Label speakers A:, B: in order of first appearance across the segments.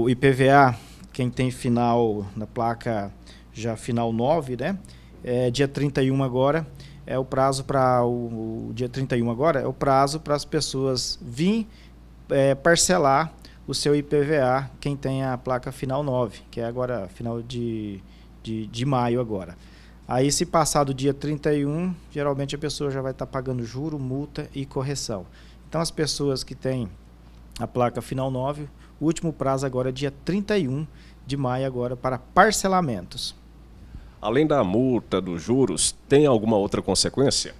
A: o IPVA, quem tem final na placa já final 9, né? É, dia 31 agora é o prazo para o, o dia 31 agora é o prazo para as pessoas vir é, parcelar o seu IPVA, quem tem a placa final 9, que é agora final de, de, de maio agora. Aí, se passar do dia 31, geralmente a pessoa já vai estar tá pagando juro, multa e correção. Então, as pessoas que têm a placa final 9. O último prazo agora é dia 31 de maio agora para parcelamentos.
B: Além da multa, dos juros, tem alguma outra consequência?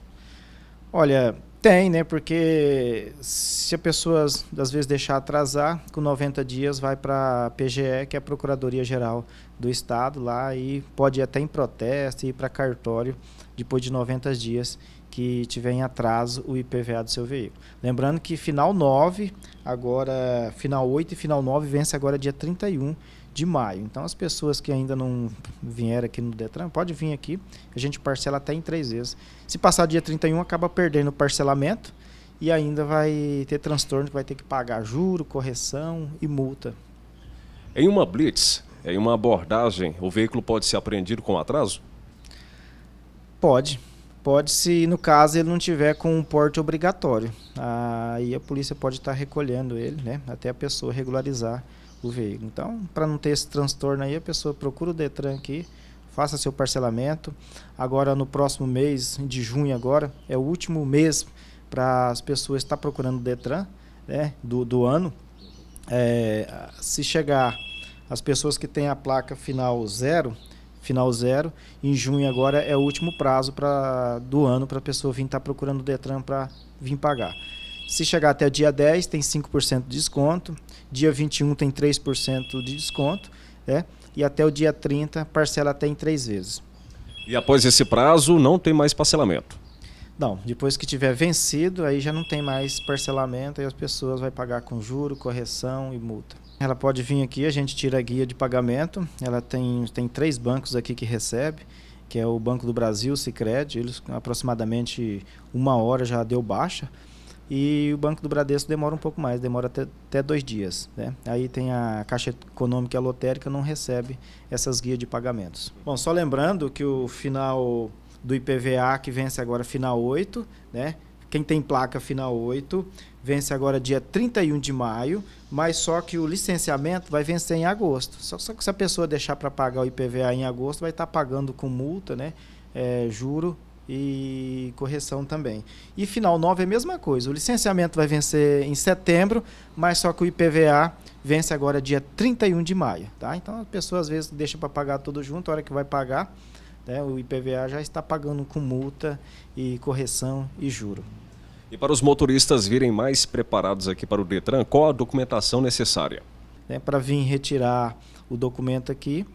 A: Olha, tem, né? Porque se a pessoa, às vezes, deixar atrasar, com 90 dias vai para a PGE, que é a Procuradoria Geral do Estado, lá, e pode ir até em protesto e ir para cartório depois de 90 dias que tiver em atraso o IPVA do seu veículo. Lembrando que final 9, agora final 8 e final 9 vence agora dia 31 de maio. Então, as pessoas que ainda não vieram aqui no Detran, pode vir aqui, a gente parcela até em três vezes. Se passar dia 31, acaba perdendo o parcelamento e ainda vai ter transtorno que vai ter que pagar juro, correção e multa.
B: Em uma blitz, em uma abordagem, o veículo pode ser apreendido com atraso?
A: Pode. Pode se, no caso, ele não tiver com um porte obrigatório. Aí a polícia pode estar recolhendo ele, né? Até a pessoa regularizar o veículo. Então, para não ter esse transtorno aí, a pessoa procura o Detran aqui, faça seu parcelamento. Agora, no próximo mês de junho agora, é o último mês para as pessoas estar tá procurando o Detran né, do, do ano. É, se chegar as pessoas que têm a placa final zero, final zero, em junho agora é o último prazo pra, do ano para a pessoa vir estar tá procurando o Detran para vir pagar. Se chegar até o dia 10, tem 5% de desconto. Dia 21 tem 3% de desconto, né? E até o dia 30 parcela até em três vezes.
B: E após esse prazo não tem mais parcelamento?
A: Não, depois que tiver vencido, aí já não tem mais parcelamento, e as pessoas vão pagar com juro, correção e multa. Ela pode vir aqui, a gente tira a guia de pagamento, ela tem, tem três bancos aqui que recebe, que é o Banco do Brasil, Sicredi, Cicred, eles aproximadamente uma hora já deu baixa, e o Banco do Bradesco demora um pouco mais, demora até, até dois dias. Né? Aí tem a Caixa Econômica e a Lotérica não recebe essas guias de pagamentos. Bom, só lembrando que o final do IPVA que vence agora final 8, né? Quem tem placa final 8 vence agora dia 31 de maio, mas só que o licenciamento vai vencer em agosto. Só, só que se a pessoa deixar para pagar o IPVA em agosto, vai estar tá pagando com multa, né? É, juro e correção também. E final 9 é a mesma coisa. O licenciamento vai vencer em setembro, mas só que o IPVA vence agora dia 31 de maio, tá? Então a pessoa às vezes deixa para pagar tudo junto, a hora que vai pagar, né, o IPVA já está pagando com multa e correção e juro.
B: E para os motoristas virem mais preparados aqui para o Detran, qual a documentação necessária?
A: É para vir retirar o documento aqui,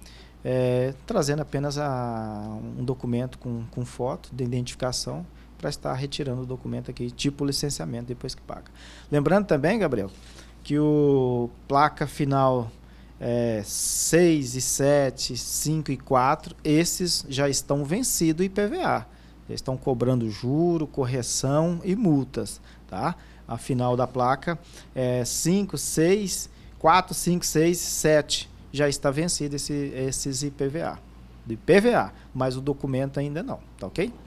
A: é, trazendo apenas a, um documento com, com foto de identificação para estar retirando o documento aqui, tipo licenciamento, depois que paga. Lembrando também, Gabriel, que o placa final é, 6 e 7, 5 e 4, esses já estão vencido IPVA. Já estão cobrando juro, correção e multas, tá? A final da placa é 5, 6, 4, 5, 6, 7 já está vencido esse, esses IPVA. Do IPVA, mas o documento ainda não, tá ok?